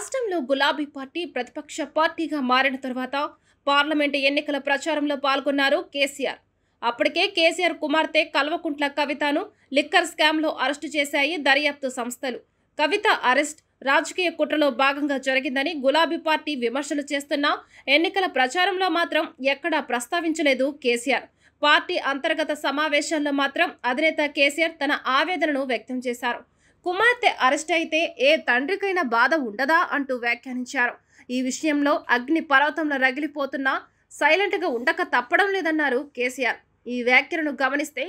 రాష్ట్రంలో గులాబీ పార్టీ ప్రతిపక్ష పార్టీగా మారిన తర్వాత పార్లమెంట్ ఎన్నికల ప్రచారంలో పాల్గొన్నారు కేసీఆర్ అప్పటికే కేసీఆర్ కుమార్తె కల్వకుంట్ల కవితను లిక్కర్ స్కామ్లో అరెస్టు చేశాయి దర్యాప్తు సంస్థలు కవిత అరెస్ట్ రాజకీయ కుట్రలో భాగంగా జరిగిందని గులాబీ పార్టీ విమర్శలు చేస్తున్నా ఎన్నికల ప్రచారంలో మాత్రం ఎక్కడా ప్రస్తావించలేదు కేసీఆర్ పార్టీ అంతర్గత సమావేశాల్లో మాత్రం అధినేత కేసీఆర్ తన ఆవేదనను వ్యక్తం చేశారు కుమార్తె అరెస్ట్ అయితే ఏ తండ్రికైనా బాధ ఉండదా అంటూ వ్యాఖ్యానించారు ఈ విషయంలో అగ్ని పర్వతంలో రగిలిపోతున్నా సైలెంట్గా ఉండక తప్పడం లేదన్నారు కేసీఆర్ ఈ వ్యాఖ్యలను గమనిస్తే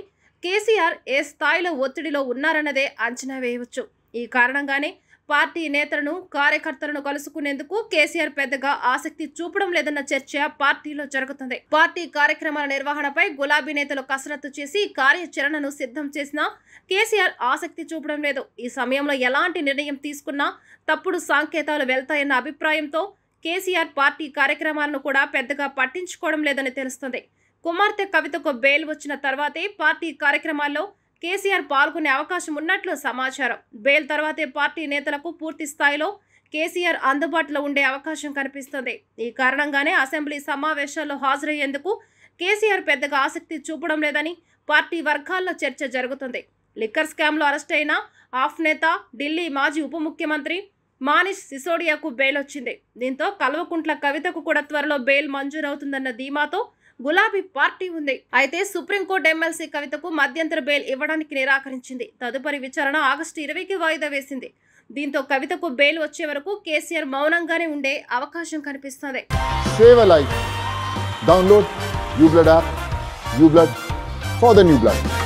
కేసీఆర్ ఏ స్థాయిలో ఒత్తిడిలో ఉన్నారన్నదే అంచనా వేయవచ్చు ఈ కారణంగానే పార్టీ నేతలను కార్యకర్తలను కలుసుకునేందుకు కేసీఆర్ పెద్దగా ఆసక్తి చూపడం లేదన్న చర్చ పార్టీలో జరుగుతుంది పార్టీ కార్యక్రమాల నిర్వహణపై గులాబీ నేతలు కసరత్తు చేసి కార్యాచరణను సిద్ధం చేసినా కేసీఆర్ ఆసక్తి చూపడం లేదు ఈ సమయంలో ఎలాంటి నిర్ణయం తీసుకున్నా తప్పుడు సంకేతాలు వెళ్తాయన్న అభిప్రాయంతో కేసీఆర్ పార్టీ కార్యక్రమాలను కూడా పెద్దగా పట్టించుకోవడం లేదని తెలుస్తుంది కుమార్తె కవితకు బెయిల్ వచ్చిన తర్వాతే పార్టీ కార్యక్రమాల్లో కేసీఆర్ పాల్గొనే అవకాశం ఉన్నట్లు సమాచారం బెయిల్ తర్వాతే పార్టీ నేతలకు పూర్తి స్థాయిలో కేసీఆర్ అందుబాటులో ఉండే అవకాశం కనిపిస్తుంది ఈ కారణంగానే అసెంబ్లీ సమావేశాల్లో హాజరయ్యేందుకు కేసీఆర్ పెద్దగా ఆసక్తి చూపడం లేదని పార్టీ వర్గాల్లో చర్చ జరుగుతుంది లిక్కర్ స్కామ్లో అరెస్ట్ అయిన ఆఫ్ నేత ఢిల్లీ మాజీ ఉప ముఖ్యమంత్రి మానిష్ సిసోడియాకు బెయిల్ వచ్చింది దీంతో కల్వకుంట్ల కవితకు కూడా త్వరలో బెయిల్ మంజూరవుతుందన్న ధీమాతో గులాబీ పార్టీ ఉంది అయితే సుప్రీంకోర్టు ఎమ్మెల్సీ కవితకు మధ్యంతర బెయిల్ ఇవ్వడానికి నిరాకరించింది తదుపరి విచారణ ఆగస్టు ఇరవైకి వాయిదా వేసింది దీంతో కవితకు బెయిల్ వచ్చే వరకు కేసీఆర్ మౌనంగానే ఉండే అవకాశం కనిపిస్తుంది download U blood app U blood for the new blood